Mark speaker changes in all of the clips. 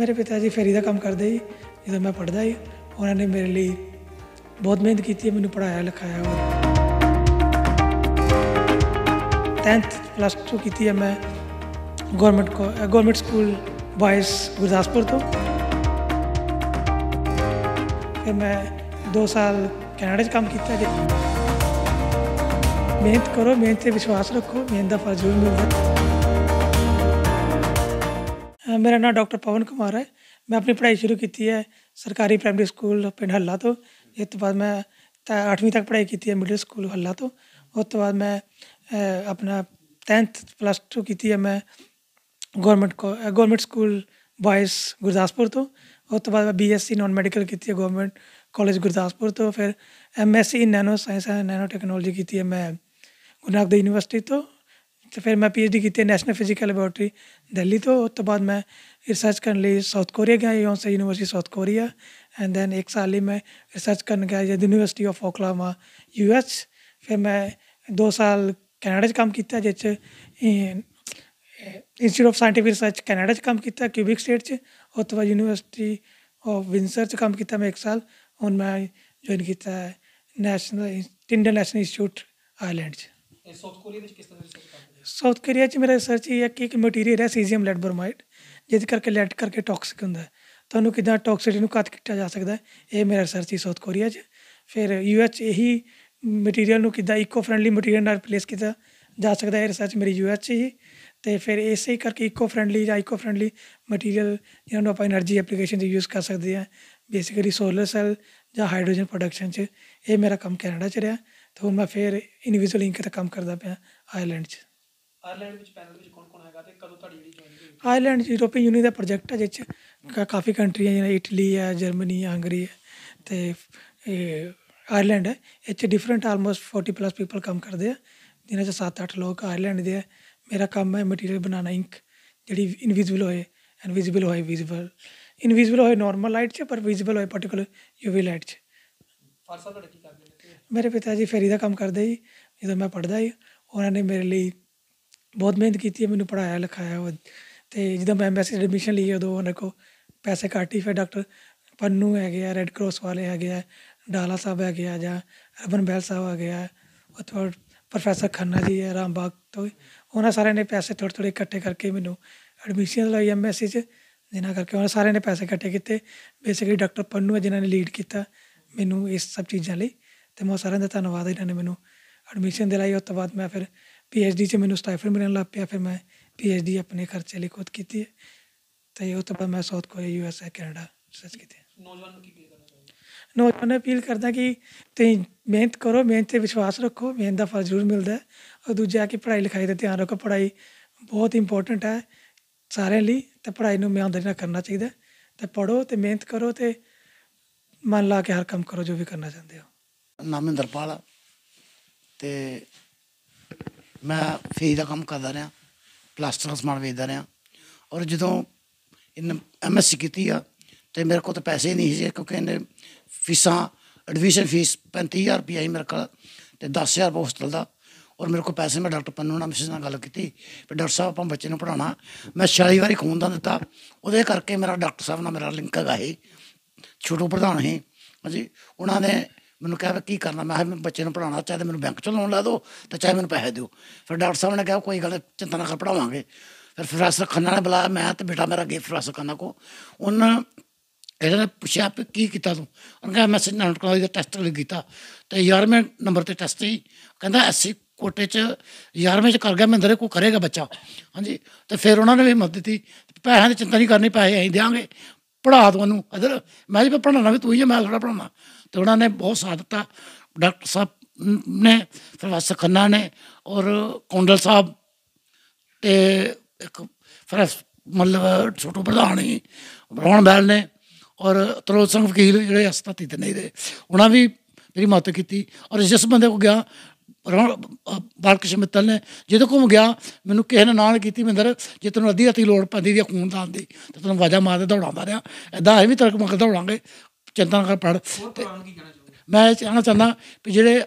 Speaker 1: ਮੇਰੇ ਪਿਤਾ ਜੀ ਫੇਰੀ ਦਾ ਕੰਮ ਕਰਦੇ ਸੀ ਜਦੋਂ ਮੈਂ ਪੜਦਾ ਸੀ ਉਹਨਾਂ ਨੇ ਮੇਰੇ ਲਈ ਬਹੁਤ ਮਿਹਨਤ ਕੀਤੀ ਮੈਨੂੰ ਪੜਾਇਆ ਲਿਖਾਇਆ ਔਰ 10th ਪਲੱਸ 2 ਕੀਤੀ ਹੈ ਮੈਂ ਗਵਰਨਮੈਂਟ ਕੋ ਗਵਰਨਮੈਂਟ ਸਕੂਲ ਵਾਇਸ ਗੁਰਦਾਸਪੁਰ ਤੋਂ ਫਿਰ ਮੈਂ 2 ਸਾਲ ਕੈਨੇਡਾ 'ਚ ਕੰਮ ਕੀਤਾ ਜੀ ਮਿਹਨਤ ਕਰੋ ਮਿਹਨਤ ਤੇ ਵਿਸ਼ਵਾਸ ਰੱਖੋ ਮਿਹਨਤ ਦਾ ਫਲ ਜ਼ਰੂਰ ਮਿਲਦਾ ਹੈ मेरा नाम डॉक्टर पवन कुमार है मैं अपनी पढ़ाई शुरू की है सरकारी प्राइमरी स्कूल पिंड हल्ला तो इस तो बाद मैं अठवीं तक पढ़ाई की है मिडिल स्कूल हल्ला तो उस तो बाद मैं अपना टेंथ प्लस टू की है मैं government government school boys Gurdaspur तो उस तो बाद मैं B S C non medical की है गौरमेंट कॉलेज गुरदासपुर तो फिर M S C in nano science and nano technology की है मैं गुरु नानक देव यूनिवर्सिटी तो फिर मैं पी एच डी की नैशनल फिजिकल लैबोरेटरी ਦਿੱਲੀ ਤੋਂ ਉਹ ਤੋਂ ਬਾਅਦ ਮੈਂ ਰਿਸਰਚ ਕਰਨ ਲਈ ਸਾਊਥ ਕੋਰੀਆ ਗਿਆ Yonsei university South Korea and then ਇੱਕ ਸਾਲ ਲਈ ਮੈਂ ਰਿਸਰਚ ਕਰਨ ਗਿਆ ਯੂਨੀਵਰਸਿਟੀ ਆਫ ਓਕਲਾਮਾ ਯੂਐਸ ਫਿਰ ਮੈਂ 2 ਸਾਲ ਕੈਨੇਡਾ 'ਚ ਕੰਮ ਕੀਤਾ ਜਿਸ 'ਚ ਆਫ ਸਾਇੰਟਿਫਿਕ ਰਿਸਰਚ ਕੈਨੇਡਾ 'ਚ ਕੰਮ ਕੀਤਾ ਕਿਊਬਿਕ ਸਟੇਟ 'ਚ ਉਸ ਤੋਂ ਬਾਅਦ ਯੂਨੀਵਰਸਿਟੀ ਆਫ ਵਿੰਸਰ 'ਚ ਕੰਮ ਕੀਤਾ ਮੈਂ ਇੱਕ ਸਾਲ ਹੁਣ ਮੈਂ ਜੁਆਇਨ ਕੀਤਾ national Indian national institute Ireland 'ਚ ਸਾਊਥ ਕੋਰੀਆ ਵਿੱਚ ਕਿਸ ਤਰ੍ਹਾਂ ਰਿਸਰਚ ਕਰਦੇ ਸਾਊਥ ਕੋਰੀਆ 'ਚ ਮੇਰਾ ਰਿਸਰਚ ਇਹ ਹੈ ਕਿ ਇੱਕ ਮਟੀਰੀਅਲ ਹੈ ਸੀਜ਼ੀਅਮ ਲੈਡ ਬਰੋਮਾਈਡ ਜਿਸ ਕਰਕੇ ਲੈਡ ਕਰਕੇ ਟੌਕਸਿਕ ਹੁੰਦਾ ਹੈ ਤੁਹਾਨੂੰ ਕਿਦਾਂ ਟੌਕਸਿਟੀ ਨੂੰ ਘੱਟ ਕੀਤਾ ਜਾ ਸਕਦਾ ਇਹ ਮੇਰਾ ਰਿਸਰਚ ਸੀ ਸਾਊਥ ਕੋਰੀਆ 'ਚ ਫਿਰ ਯੂ ਐਚ ਇਹੀ ਮਟੀਰੀਅਲ ਨੂੰ ਕਿਦਾਂ ਇਕੋ ਫ੍ਰੈਂਡਲੀ ਮਟੀਰੀਅਲ ਨਾਲ ਰਿਪਲੇਸ ਕੀਤਾ ਜਾ ਸਕਦਾ ਹੈ ਰਿਸਰਚ ਮੇਰੀ ਯੂ ਐਚ ਹੀ ਤੇ ਫਿਰ ਇਸੇ ਕਰਕੇ ਇਕੋ ਫ੍ਰੈਂਡਲੀ ਜਾਂ ਇਕੋ ਫ੍ਰੈਂਡਲੀ ਮਟੀਰੀਅਲ ਜਿਹਨਾਂ ਨੂੰ ਆਪਾਂ એનર્ਜੀ ਐਪਲੀਕੇਸ਼ਨ ਤੇ ਯੂਜ਼ ਕਰ ਸਕਦੇ ਆ ਬੇਸਿਕਲੀ ਸੋਲਰ ਸੈੱਲ ਜਾਂ ਹਾਈਡਰੋਜਨ ਪ੍ਰੋਡਕਸ਼ਨ 'ਚ ਇਹ ਮੇਰਾ ਕੰਮ ਕੈਨੇਡਾ 'ਚ ਰਿਹਾ ਤੇ ਹੁਣ ਮੈਂ ਫਿਰ ਇਨਵਿਜ਼ੂਅਲ ਇੰਕ ਤੇ ਕੰਮ ਕਰਦਾ ਪਿਆ ਆਇਰਲੈਂਡ 'ਚ ਆਇਰਲੈਂਡ ਵਿੱਚ ਪੈਨਲ ਵਿੱਚ ਕੌਣ-ਕੌਣ ਹੈਗਾ ਤੇ ਕਦੋਂ ਤੁਹਾਡੀ ਜਿਹੜੀ ਜੁਆਇਨ ਹੋਈ ਆਇਰਲੈਂਡ ਯੂਰੋਪੀਅਨ ਯੂਨੀਅਨ ਦਾ ਪ੍ਰੋਜੈਕਟ ਹੈ ਵਿੱਚ ਕਾਫੀ ਕੰਟਰੀਆਂ ਜਿਵੇਂ ਇਟਲੀ ਹੈ ਜਰਮਨੀ ਹੈ ਹੰਗਰੀ ਹੈ ਤੇ ਇਹ ਆਇਰਲੈਂਡ ਹੈ ਇੱਥੇ ਡਿਫਰੈਂਟ ਆਲਮੋਸਟ 40 ਪਲੱਸ ਪੀਪਲ ਕੰਮ ਕਰਦੇ ਆ ਜਿਨ੍ਹਾਂ ਚ 7-8 ਲੋਕ ਆਇਰਲੈਂਡ ਦੇ ਆ ਮੇਰਾ ਕੰਮ ਹੈ ਮਟੀਰੀਅਲ ਬਣਾਉਣਾ ਇੰਕ ਜਿਹੜੀ ਇਨਵਿਜ਼ਿਬਲ ਹੋਏ ਇਨਵਿਜ਼ਿਬਲ ਹੋਏ ਵਿਜ਼ਿਬਲ ਇਨਵਿਜ਼ਿਬਲ ਹੋਏ ਨਾਰਮਲ ਲਾਈਟ 'ਚ ਪਰ ਵਿਜ਼ਿਬਲ ਹੋਏ ਪਾਰਟਿਕੂਲਰ ਯੂਵੀ ਲਾਈਟ 'ਚ ਫਰਸਾ ਤੁਹਾਡੇ ਕੀ ਕਰਦੇ ਨੇ ਮੇਰੇ ਪਿਤਾ ਜੀ ਫੇਰੀ ਦਾ ਕੰਮ ਕਰਦੇ ਜੀ ਜਦੋਂ ਮੈਂ ਪੜਦਾ ਸੀ ਉਹਨਾਂ ਨੇ ਮੇਰੇ ਲਈ ਬਹੁਤ ਮਿਹਨਤ ਕੀਤੀ ਹੈ ਮੈਨੂੰ ਪੜਾਇਆ ਲਿਖਾਇਆ ਤੇ ਜਦੋਂ ਮੈਂ ਐਮ ਐਡਮਿਸ਼ਨ ਲਈ ਉਦੋਂ ਉਹਨਾਂ ਕੋ ਪੈਸੇ ਕਾਟੀ ਫਿਰ ਡਾਕਟਰ ਪੰਨੂ ਹੈਗੇ ਆ ਰੈੱਡ ਕਰਾਸ ਵਾਲੇ ਹੈਗੇ ਆ ਡਾਲਾ ਸਾਹਿਬ ਹੈਗੇ ਆ ਜਾਂ ਰਬਨ ਬੈਲ ਸਾਹਿਬ ਆ ਗਿਆ ਉੱਥੋਂ ਪ੍ਰੋਫੈਸਰ ਖੰਨਾ ਜੀ ਹੈ ਰਾਮਬਾਗ ਤੋਂ ਉਹਨਾਂ ਸਾਰਿਆਂ ਨੇ ਪੈਸੇ ਥੋੜੇ ਥੋੜੇ ਇਕੱਠੇ ਕਰਕੇ ਮੈਨੂੰ ਐਡਮਿਸ਼ਨ ਲਈ ਐਮਐਸਸੀ 'ਚ ਜਿਨ੍ਹਾਂ ਕਰਕੇ ਉਹਨਾਂ ਸਾਰਿਆਂ ਨੇ ਪੈਸੇ ਇਕੱਠੇ ਕੀਤੇ ਬੇਸਿਕਲੀ ਡਾਕਟਰ ਪੰਨੂ ਹੈ ਜਿਨ੍ਹਾਂ ਨੇ ਲੀਡ ਕੀਤਾ ਮੈਨੂੰ ਇਸ ਸਭ ਚੀਜ਼ਾਂ ਲਈ ਤੇ ਮੈਂ ਸਾਰਿਆਂ ਦਾ ਧੰਨਵਾਦ ਇਹਨਾਂ ਨੇ ਮੈਨੂੰ ਐਡਮਿਸ਼ਨ ਦਿਲਾਈ ਉਸ ਤੋਂ ਬਾਅਦ ਮੈਂ ਫਿਰ ਪੀਐਚਡੀ 'ਚ ਮੈਨੂੰ ਸਟਾਈਫਨ ਮਿਲਣ ਲੱਗ ਪਿਆ ਫਿਰ ਮੈਂ ਪੀਐਚਡੀ ਆਪਣੇ ਖਰਚੇ ਲਈ ਖੁਦ ਕੀਤੀ ਹੈ ਤੇ ਉਹ ਤੋਂ ਬਾਅਦ ਮੈਂ South Korea U S USA Canada search ਕੀਤੀ ਨੌਜਵਾਨ ਨੂੰ ਕੀ ਅਪੀਲ ਨੌਜਵਾਨ ਨੂੰ ਅਪੀਲ ਕਰਦਾ ਕਿ ਤੇ ਮਿਹਨਤ ਕਰੋ ਮਿਹਨਤ ਤੇ ਵਿਸ਼ਵਾਸ ਰੱਖੋ ਮਿਹਨਤ ਦਾ ਫਲ ਜ਼ਰੂਰ ਮਿਲਦਾ ਹੈ ਔਰ ਦੂਜਾ ਕਿ ਪੜ੍ਹਾਈ ਲਿਖਾਈ ਦਾ ਧਿਆਨ ਰੱਖੋ ਪੜ੍ਹਾਈ ਬਹੁਤ ਇੰਪੋਰਟੈਂਟ ਹੈ ਸਾਰਿਆਂ ਲਈ ਤੇ ਪੜ੍ਹਾਈ ਨੂੰ ਮਿਆਂ ਨਾਲ ਕਰਨਾ ਚਾਹੀਦਾ ਤੇ ਪੜੋ ਤੇ ਮਿਹਨਤ ਕਰੋ ਤੇ ਮਨ ਲਾ ਕੇ ਹਰ ਕੰਮ ਕਰੋ ਜੋ ਵੀ ਕਰਨਾ ਚਾਹੁੰਦੇ ਹੋ
Speaker 2: ਨਾਮਿੰਦਰਪਾਲ ਤੇ ਮੈਂ ਫੇਰੀ ਦਾ ਕੰਮ ਕਰਦਾ ਰਿਹਾ ਪਲਾਸਟਰ ਸਮਾਨ ਵੇਚਦਾ ਰਿਹਾ ਔਰ ਜਦੋਂ ਇਹਨੇ ਐਮਐਸਸੀ ਕੀਤੀ ਆ ਤੇ ਮੇਰੇ ਕੋਲ ਤਾਂ ਪੈਸੇ ਨਹੀਂ ਸੀ ਕਿਉਂਕਿ ਇਹਨੇ ਫੀਸਾਂ ਐਡਮਿਸ਼ਨ ਫੀਸ 35000 ਰੁਪਏ ਆਈ ਮੇਰੇ ਕੋਲ ਤੇ 10000 ਹੋਸਟਲ ਦਾ ਔਰ ਮੇਰੇ ਕੋਲ ਪੈਸੇ ਮੈਂ ਡਾਕਟਰ ਪੰਨੂ ਨਾਲ ਮਿਸਿਸ ਨਾਲ ਗੱਲ ਕੀਤੀ ਵੀ ਡਾਕਟਰ ਸਾਹਿਬ ਆਪਾਂ ਬੱਚੇ ਨੂੰ ਪੜਾਉਣਾ ਮੈਂ 40 ਵਾਰੀ ਖੂਨ ਦਾ ਦਿੱਤਾ ਉਹਦੇ ਕਰਕੇ ਮੇਰਾ ਡਾਕਟਰ ਸਾਹਿਬ ਨਾਲ ਮੇਰਾ ਲਿੰਕ ਹੈਗਾ ਹੈ ਛੋਟੂ ਪ੍ਰਧਾਨ ਹੈ ਹਾਂਜੀ ਉਹਨਾਂ ਨੇ ਮੈਨੂੰ ਕਿਹਾ ਕੀ ਕਰਨਾ ਮੈਂ ਕਿਹਾ ਬੱਚੇ ਨੂੰ ਪੜਾਉਣਾ ਚਾਹੇ ਮੈਨੂੰ ਬੈਂਕ ਚੋਂ ਲੋਨ ਲਾ ਦਿਓ ਤੇ ਚਾਹੇ ਮੈਨੂੰ ਪੈਸੇ ਦਿਓ ਫਿਰ ਡਾਕਟਰ ਸਾਹਿਬ ਨੇ ਕਿਹਾ ਕੋਈ ਗੱਲ ਚਿੰਤਾ ਨਾ ਕਰ ਪੜਾਵਾਂਗੇ ਫਿਰ ਫਰਾਸਰ ਖੰਨਾ ਨੇ ਬੁਲਾਇਆ ਮੈਂ ਤੇ ਬੇਟਾ ਮੇਰਾ ਗਿਆ ਫਰਾਸਰ ਖੰਨਾ ਕੋ ਉਹਨਾਂ ਇਹਨਾਂ ਨੇ ਪੁੱਛਿਆ ਕਿ ਕੀ ਕੀਤਾ ਤੂੰ ਉਹਨਾਂ ਕਹਿੰਦਾ ਮੈਂ ਸਿਨਨ ਕਾਲਜ ਦਾ ਟੈਸਟ ਲਈ ਕੀਤਾ ਤੇ 11ਵੇਂ ਨੰਬਰ ਤੇ ਟੈਸਟ ਹੀ ਕਹਿੰਦਾ ਐਸੀ ਕੋਟੇ ਚ 11ਵੇਂ ਚ ਕਰ ਗਿਆ ਮਹਿੰਦਰੇ ਕੋ ਕਰੇਗਾ ਬੱਚਾ ਹਾਂਜੀ ਤੇ ਫਿਰ ਉਹਨਾਂ ਨੇ ਵੀ ਮਦਦ ਦਿੱਤੀ ਪੈਸਿਆਂ ਦੀ ਚਿੰਤਾ ਨਹੀਂ ਕਰਨੀ ਪੈਸੇ ਅਸੀਂ ਦੇਾਂਗੇ ਪੜਾ ਦੋ ਉਹਨੂੰ ਅਦਰ ਮੈਂ ਜੇ ਪੜਾਣਾ ਵੀ ਤੂੰ ਹੀ ਮੈਂ ਥੋੜਾ ਪੜਾਉਣਾ ਤੇ ਉਹਨਾਂ ਨੇ ਬਹੁਤ ਸਾਥ ਦਿੱਤਾ ਡਾਕਟਰ ਸਾਹਿਬ ਨੇ ਪ੍ਰੋਫੈਸਰ ਖੰਨਾ ਨੇ ਔਰ ਕੌਂਡਲ ਸਾਹਿਬ ਤੇ ਇੱਕ ਫਰਸ ਮਤਲਬ ਛੋਟੂ ਪ੍ਰਧਾਨੀ ਰੌਣ ਬੈਲ ਨੇ ਔਰ ਤਰੋਤ ਸਿੰਘ ਵਕੀਲ ਜਿਹੜੇ ਹਸਤਾਤੀ ਤੇ ਨਹੀਂ ਰਹੇ ਉਹਨਾਂ ਵੀ ਮੇਰੀ ਮਦਦ ਕੀਤੀ ਔਰ ਜਿਸ ਬੰਦੇ ਕੋ ਗਿਆ ਬਾਲਕ੍ਰਿਸ਼ਨ ਮਿੱਤਲ ਨੇ ਜਦੋਂ ਘੁੰਮ ਗਿਆ ਮੈਨੂੰ ਕਿਸੇ ਨੇ ਨਾਲ ਕੀਤੀ ਮਿੰਦਰ ਜੇ ਤੈਨੂੰ ਅੱਧੀ ਰਾਤੀ ਲੋੜ ਪੈਂਦੀ ਦੀ ਖੂਨ ਦਾਨ ਦੀ ਤੇ ਤੈਨੂੰ ਵਾਜਾ ਮਾਰਦੇ ਦੌੜਾਉਂਦਾ ਰਿਹਾ ਐਦਾਂ ਐਵੇਂ ਤਰਕ ਮੱਕ ਦੌੜਾਂਗੇ ਚਿੰਤਾ ਕਰ ਪੜ ਮੈਂ ਇਹ ਚਾਹਣਾ ਚਾਹੁੰਦਾ ਕਿ ਜਿਹੜੇ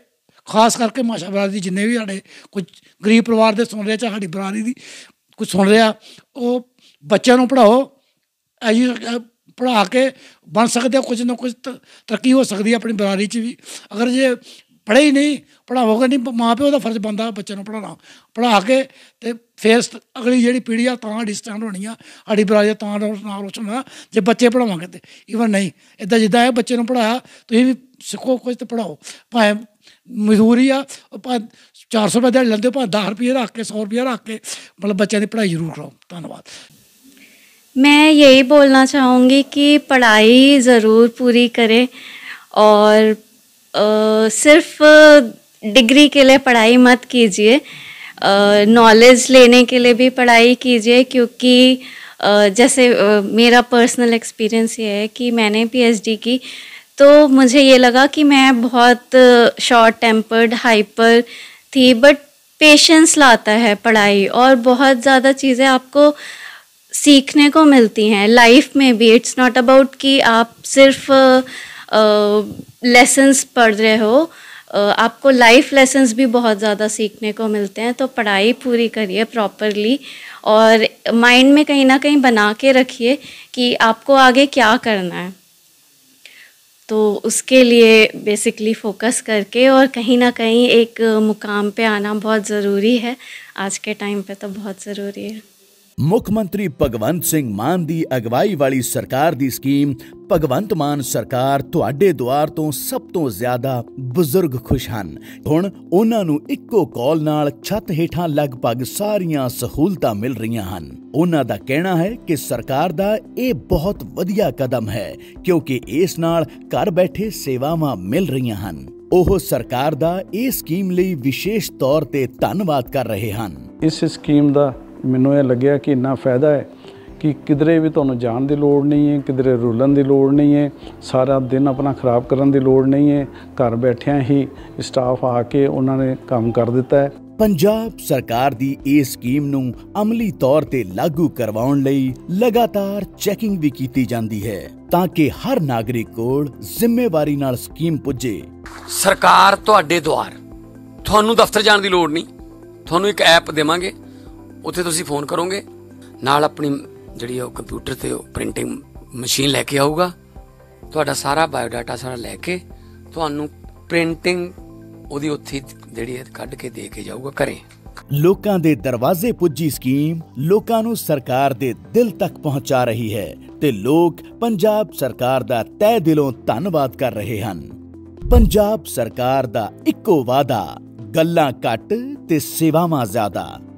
Speaker 2: ਖਾਸ ਕਰਕੇ ਮਾਸ਼ਾ ਦੀ ਜਿੰਨੇ ਵੀ ਸਾਡੇ ਕੁਝ ਗਰੀਬ ਪਰਿਵਾਰ ਦੇ ਸੁਣ ਰਿਹਾ ਚਾ ਸਾਡੀ ਬਰਾਦਰੀ ਦੀ ਕੁਝ ਸੁਣ ਰਿਹਾ ਉਹ ਬੱਚਿਆਂ ਨੂੰ ਪੜਾਓ ਐਜੀ ਪੜਾ ਕੇ ਬਣ ਸਕਦੇ ਕੁਝ ਨਾ ਕੁਝ ਤਰੱਕੀ ਹੋ ਸਕਦੀ ਆਪਣੀ ਬਰਾਦਰੀ 'ਚ ਵੀ ਅਗਰ ਜੇ ਪੜ੍ਹੇ ਹੀ ਨਹੀਂ ਪੜਾਵੋਗੇ ਨਹੀਂ ਮਾਂ ਪਿਓ ਦਾ ਫਰਜ਼ ਬੰਦਾ ਬੱਚੇ ਨੂੰ ਪੜਾਉਣਾ ਪੜਾ ਕੇ ਤੇ ਫਿਰ ਅਗਲੀ ਜਿਹੜੀ ਪੀੜ੍ਹੀ ਆ ਤਾਂ ਡਿਸਟੈਂਡ ਹੋਣੀ ਆ ਅੜੀ ਬਰਾਜ ਤਾਂ ਨਾ ਰੋਸ਼ਨ ਜੇ ਬੱਚੇ ਪੜਾਵਾਂਗੇ ਤੇ ਇਵਨ ਨਹੀਂ ਇਦਾਂ ਜਿੱਦਾਂ ਇਹ ਬੱਚੇ ਨੂੰ ਪੜਾਇਆ ਤੁਸੀਂ ਵੀ ਸਿੱਖੋ ਕੁਝ ਤੇ ਪੜਾਓ ਭਾਵੇਂ ਮਜ਼ਦੂਰੀ ਆ 400 ਰੁਪਏ ਦੇ ਲੈਂਦੇ ਭਾਵੇਂ 10 ਰੁਪਏ ਰੱਖ ਕੇ 100 ਰੁਪਏ ਰੱਖ ਕੇ ਮਤਲਬ ਬੱਚਿਆਂ ਦੀ ਪੜ੍ਹਾਈ ਜ਼ਰੂਰ ਕਰਾਓ ਧੰਨਵਾਦ
Speaker 3: ਇਹ ਹੀ ਬੋਲਣਾ ਚਾਹੂੰਗੀ ਕਿ ਪੜ੍ਹਾਈ ਜ਼ਰੂਰ ਪੂਰੀ ਕਰੇ ਔਰ सिर्फ डिग्री के लिए पढ़ाई मत कीजिए नॉलेज लेने के लिए भी पढ़ाई कीजिए क्योंकि जैसे मेरा पर्सनल एक्सपीरियंस ये है कि मैंने पीएचडी की तो मुझे ये लगा कि मैं बहुत शॉर्ट टेम्पर्ड हाइपर थी बट पेशेंस लाता है पढ़ाई और बहुत ज़्यादा चीज़ें आपको सीखने को मिलती हैं लाइफ में भी इट्स नॉट अबाउट कि आप सिर्फ लेसन्स पढ़ रहे हो आपको लाइफ लेसन्स भी बहुत ज़्यादा सीखने को मिलते हैं तो पढ़ाई पूरी करिए प्रॉपरली और माइंड में कहीं ना कहीं बना के रखिए कि आपको आगे क्या करना है तो उसके लिए बेसिकली फोकस करके और कहीं ना कहीं एक मुकाम पे आना बहुत ज़रूरी है आज के टाइम पे तो बहुत ज़रूरी है
Speaker 4: ਮੁੱਖ ਮੰਤਰੀ ਭਗਵੰਤ ਸਿੰਘ ਮਾਨ ਦੀ ਅਗਵਾਈ ਵਾਲੀ ਸਰਕਾਰ ਦੀ ਸਕੀਮ ਭਗਵੰਤ ਮਾਨ ਸਰਕਾਰ ਤੁਹਾਡੇ ਦੁਆਰ ਤੋਂ ਸਭ ਤੋਂ ਜ਼ਿਆਦਾ ਬਜ਼ੁਰਗ ਖੁਸ਼ ਹਨ ਹੁਣ ਉਹਨਾਂ ਨੂੰ ਇੱਕੋ ਕਾਲ ਨਾਲ ਛੱਤ ਹੇਠਾਂ ਲਗਭਗ ਸਾਰੀਆਂ ਸਹੂਲਤਾਂ ਮਿਲ ਰਹੀਆਂ ਹਨ ਉਹਨਾਂ ਦਾ ਕਹਿਣਾ ਹੈ ਕਿ ਸਰਕਾਰ ਦਾ ਇਹ ਬਹੁਤ ਵਧੀਆ ਕਦਮ ਹੈ ਕਿਉਂਕਿ ਇਸ ਨਾਲ ਘਰ ਬੈਠੇ ਸੇਵਾਵਾਂ ਮਿਲ ਰਹੀਆਂ ਹਨ ਉਹ ਸਰਕਾਰ ਦਾ ਇਹ ਸਕੀਮ ਲਈ ਵਿਸ਼ੇਸ਼ ਤੌਰ ਤੇ ਧੰਨਵਾਦ ਕਰ ਰਹੇ ਹਨ ਇਸ ਸਕੀਮ ਦਾ ਮੈਨੂੰ ਇਹ ਲੱਗਿਆ ਕਿ ਇੰਨਾ ਫਾਇਦਾ ਹੈ ਕਿ ਕਿਧਰੇ ਵੀ ਤੁਹਾਨੂੰ ਜਾਣ ਦੀ ਲੋੜ ਨਹੀਂ ਹੈ ਕਿਧਰੇ ਰੁਲਣ ਦੀ ਲੋੜ ਨਹੀਂ ਹੈ ਸਾਰਾ ਦਿਨ ਆਪਣਾ ਖਰਾਬ ਕਰਨ ਦੀ ਲੋੜ ਨਹੀਂ ਹੈ ਘਰ ਬੈਠਿਆਂ ਹੀ ਸਟਾਫ ਆ ਕੇ ਉਹਨਾਂ ਨੇ ਕੰਮ ਕਰ ਦਿੱਤਾ ਹੈ ਪੰਜਾਬ ਸਰਕਾਰ ਦੀ ਇਹ ਸਕੀਮ ਨੂੰ ਅਮਲੀ ਤੌਰ ਤੇ ਲਾਗੂ ਕਰਵਾਉਣ ਲਈ ਲਗਾਤਾਰ ਚੈਕਿੰਗ ਵੀ ਕੀਤੀ ਜਾਂਦੀ ਹੈ ਤਾਂ ਕਿ ਹਰ ਨਾਗਰਿਕ ਕੋਲ ਜ਼ਿੰਮੇਵਾਰੀ ਨਾਲ ਸਕੀਮ ਪੁੱਜੇ
Speaker 2: ਸਰਕਾਰ ਤੁਹਾਡੇ ਦੁਆਰ ਤੁਹਾਨੂੰ ਦਫ਼ਤਰ ਜਾਣ ਦੀ ਲੋੜ ਨਹੀਂ ਤੁਹਾਨੂੰ ਇੱਕ ਐਪ ਦੇਵਾਂਗੇ ਉੱਥੇ ਤੁਸੀਂ ਫੋਨ ਕਰੋਗੇ ਨਾਲ ਆਪਣੀ ਜਿਹੜੀ ਉਹ ਕੰਪਿਊਟਰ ਤੇ ਉਹ ਪ੍ਰਿੰਟਿੰਗ ਮਸ਼ੀਨ ਲੈ ਕੇ ਆਊਗਾ ਤੁਹਾਡਾ ਸਾਰਾ ਬਾਇਓਡਾਟਾ ਸਾਰਾ ਲੈ ਕੇ ਤੁਹਾਨੂੰ ਪ੍ਰਿੰਟਿੰਗ ਉਹਦੀ ਉੱਥੇ ਜਿਹੜੀ ਹੈ ਕੱਢ ਕੇ ਦੇ ਕੇ ਜਾਊਗਾ ਘਰੇ
Speaker 4: ਲੋਕਾਂ ਦੇ ਦਰਵਾਜ਼ੇ ਪੁੱਜੀ ਸਕੀਮ ਲੋਕਾਂ ਨੂੰ ਸਰਕਾਰ ਦੇ ਦਿਲ ਤੱਕ ਪਹੁੰਚਾ ਰਹੀ ਹੈ ਤੇ ਲੋਕ ਪੰਜਾਬ ਸਰਕਾਰ ਦਾ ਤਹਿ ਦਿਲੋਂ ਧੰਨਵਾਦ ਕਰ ਰਹੇ ਹਨ ਪੰਜਾਬ ਸਰਕਾਰ ਦਾ ਇੱਕੋ ਵਾਦਾ ਗੱਲਾਂ ਘੱਟ ਤੇ ਸੇਵਾਵਾਂ ਜ਼ਿਆਦਾ